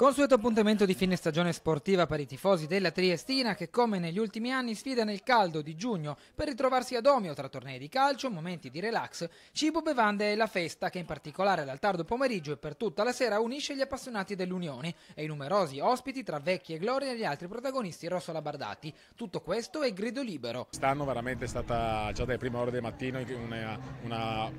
Consueto appuntamento di fine stagione sportiva per i tifosi della Triestina che come negli ultimi anni sfida nel caldo di giugno per ritrovarsi ad Omio tra tornei di calcio, momenti di relax, cibo, bevande e la festa che in particolare dal tardo pomeriggio e per tutta la sera unisce gli appassionati dell'Unione e i numerosi ospiti tra vecchie Gloria e gli altri protagonisti Rosso Labardati. Tutto questo è grido libero. Quest'anno veramente è stata già dai prime ore del mattino una, una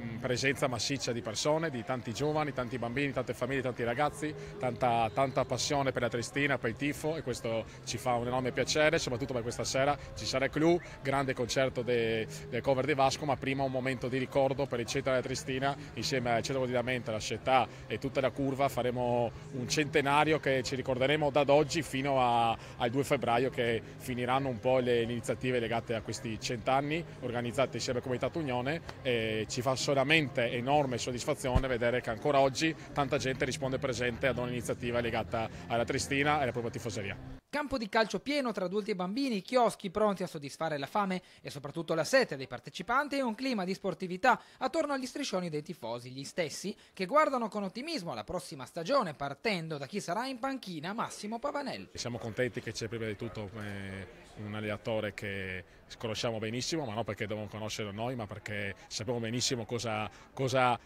Mm, presenza massiccia di persone, di tanti giovani, tanti bambini, tante famiglie, tanti ragazzi, tanta, tanta passione per la Tristina, per il tifo e questo ci fa un enorme piacere, soprattutto per questa sera ci sarà il Clou, grande concerto del cover di Vasco, ma prima un momento di ricordo per il centro della Tristina, insieme al centro coordinamento, la città e tutta la curva faremo un centenario che ci ricorderemo da oggi fino a, al 2 febbraio che finiranno un po' le, le iniziative legate a questi cent'anni organizzate insieme a Comitato Unione e ci fa veramente enorme soddisfazione vedere che ancora oggi tanta gente risponde presente ad un'iniziativa legata alla Tristina e alla propria tifoseria. Campo di calcio pieno tra adulti e bambini, chioschi pronti a soddisfare la fame e soprattutto la sete dei partecipanti e un clima di sportività attorno agli striscioni dei tifosi, gli stessi che guardano con ottimismo la prossima stagione partendo da chi sarà in panchina Massimo Pavanelli. Siamo contenti che c'è prima di tutto eh, un allenatore che conosciamo benissimo, ma non perché dobbiamo conoscerlo noi, ma perché sappiamo benissimo cosa, cosa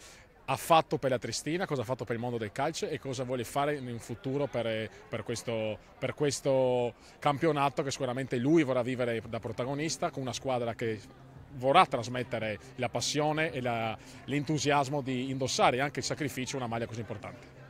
ha fatto per la Tristina, cosa ha fatto per il mondo del calcio e cosa vuole fare in futuro per, per, questo, per, questo, campionato che sicuramente lui vorrà vivere da protagonista con una squadra che vorrà trasmettere la passione e l'entusiasmo di indossare anche il sacrificio una maglia così importante.